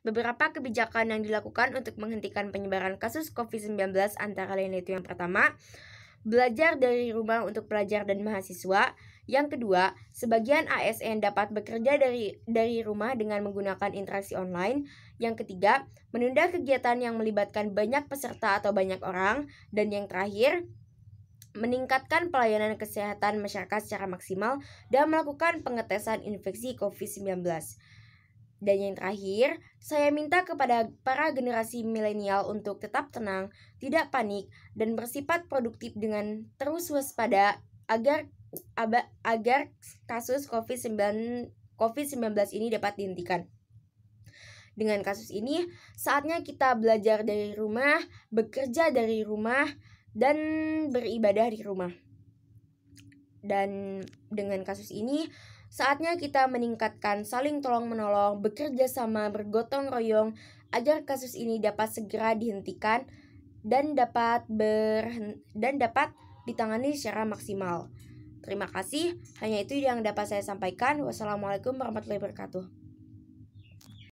Beberapa kebijakan yang dilakukan untuk menghentikan penyebaran kasus COVID-19 antara lain itu yang pertama, belajar dari rumah untuk pelajar dan mahasiswa. Yang kedua, sebagian ASN dapat bekerja dari dari rumah dengan menggunakan interaksi online. Yang ketiga, menunda kegiatan yang melibatkan banyak peserta atau banyak orang. Dan yang terakhir, meningkatkan pelayanan kesehatan masyarakat secara maksimal dan melakukan pengetesan infeksi COVID-19. Dan yang terakhir, saya minta kepada para generasi milenial untuk tetap tenang, tidak panik, dan bersifat produktif dengan terus waspada agar agar kasus COVID-19 covid ini dapat dihentikan. Dengan kasus ini, saatnya kita belajar dari rumah, bekerja dari rumah, dan beribadah di rumah. Dan dengan kasus ini, Saatnya kita meningkatkan saling tolong-menolong, bekerja sama, bergotong royong agar kasus ini dapat segera dihentikan dan dapat ber dan dapat ditangani secara maksimal. Terima kasih, hanya itu yang dapat saya sampaikan. Wassalamualaikum warahmatullahi wabarakatuh.